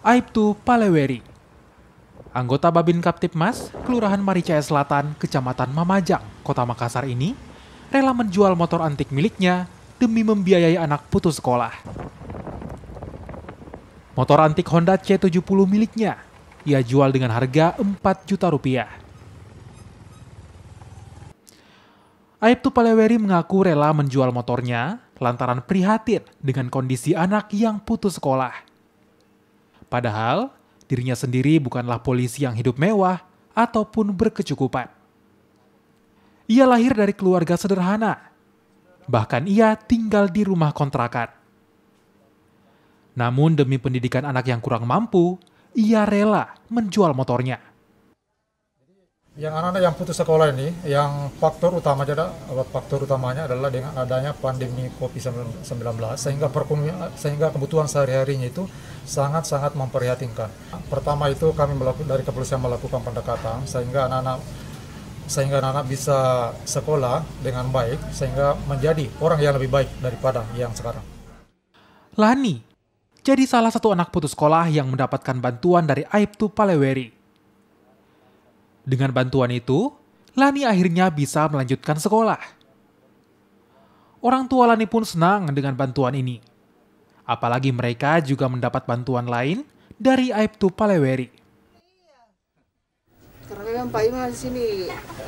Aibtu Paleweri. Anggota Babin Mas, Kelurahan Maricaya Selatan, Kecamatan Mamajang, Kota Makassar ini, rela menjual motor antik miliknya demi membiayai anak putus sekolah. Motor antik Honda C70 miliknya, ia jual dengan harga 4 juta rupiah. Aibtu Paleweri mengaku rela menjual motornya lantaran prihatin dengan kondisi anak yang putus sekolah. Padahal, dirinya sendiri bukanlah polisi yang hidup mewah ataupun berkecukupan. Ia lahir dari keluarga sederhana. Bahkan ia tinggal di rumah kontrakan. Namun demi pendidikan anak yang kurang mampu, ia rela menjual motornya. Yang anak-anak yang putus sekolah ini, yang faktor utama jadi faktor utamanya adalah dengan adanya pandemi COVID-19 sehingga sehingga kebutuhan sehari-harinya itu sangat-sangat memprihatinkan. Pertama itu kami melakukan dari kepolisian melakukan pendekatan sehingga anak-anak sehingga anak-anak bisa sekolah dengan baik sehingga menjadi orang yang lebih baik daripada yang sekarang. Lani jadi salah satu anak putus sekolah yang mendapatkan bantuan dari Aibtu Paleweri. Dengan bantuan itu, Lani akhirnya bisa melanjutkan sekolah. Orang tua Lani pun senang dengan bantuan ini. Apalagi mereka juga mendapat bantuan lain dari Aibtu Paleweri. Karena memang Pak Ima di sini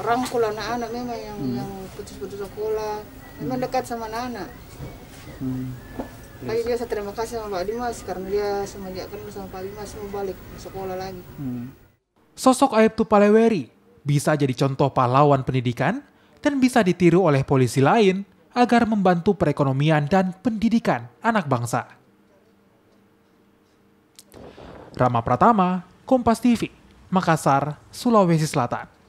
rangkul anak-anak memang yang, hmm. yang putus-putus sekolah. Memang dekat sama anak-anak. Hmm. Yes. dia saya terima kasih sama Pak Dimas karena dia semenjak kan sama Pak Dimas mau balik sekolah lagi. Hmm. Sosok Aibtu Paleweri bisa jadi contoh pahlawan pendidikan dan bisa ditiru oleh polisi lain agar membantu perekonomian dan pendidikan anak bangsa. Rama Pratama, Kompas TV, Makassar, Sulawesi Selatan.